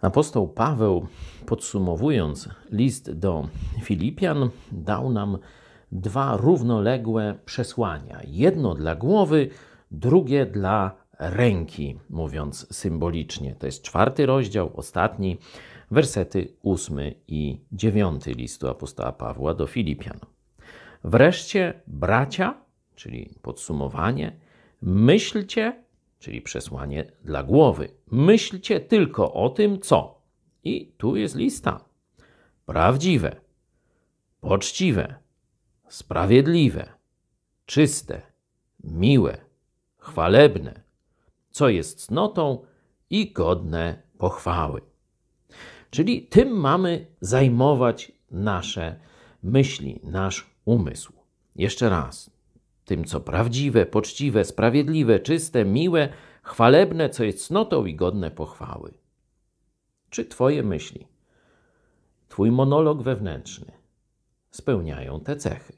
Apostoł Paweł, podsumowując list do Filipian, dał nam dwa równoległe przesłania: jedno dla głowy, drugie dla ręki, mówiąc symbolicznie. To jest czwarty rozdział, ostatni, wersety ósmy i dziewiąty listu apostoła Pawła do Filipian. Wreszcie, bracia, czyli podsumowanie, myślcie czyli przesłanie dla głowy. Myślcie tylko o tym, co. I tu jest lista. Prawdziwe, poczciwe, sprawiedliwe, czyste, miłe, chwalebne, co jest cnotą i godne pochwały. Czyli tym mamy zajmować nasze myśli, nasz umysł. Jeszcze raz, tym, co prawdziwe, poczciwe, sprawiedliwe, czyste, miłe, chwalebne, co jest cnotą i godne pochwały. Czy Twoje myśli, Twój monolog wewnętrzny spełniają te cechy?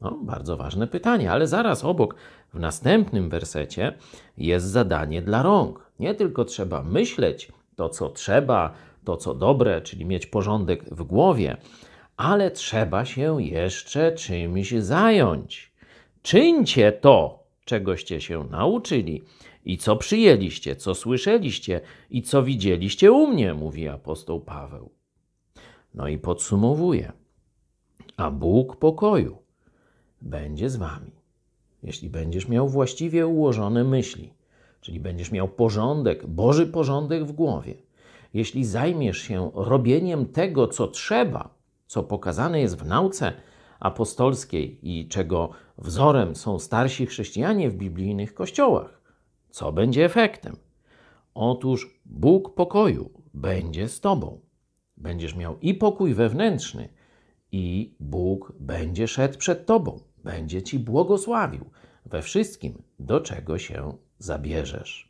No, bardzo ważne pytanie, ale zaraz obok, w następnym wersecie, jest zadanie dla rąk. Nie tylko trzeba myśleć to, co trzeba, to, co dobre, czyli mieć porządek w głowie, ale trzeba się jeszcze czymś zająć. Czyńcie to, czegoście się nauczyli i co przyjęliście, co słyszeliście i co widzieliście u mnie, mówi apostoł Paweł. No i podsumowuje. A Bóg pokoju będzie z wami, jeśli będziesz miał właściwie ułożone myśli, czyli będziesz miał porządek, Boży porządek w głowie. Jeśli zajmiesz się robieniem tego, co trzeba, co pokazane jest w nauce, apostolskiej i czego wzorem są starsi chrześcijanie w biblijnych kościołach. Co będzie efektem? Otóż Bóg pokoju będzie z Tobą. Będziesz miał i pokój wewnętrzny, i Bóg będzie szedł przed Tobą, będzie Ci błogosławił we wszystkim, do czego się zabierzesz.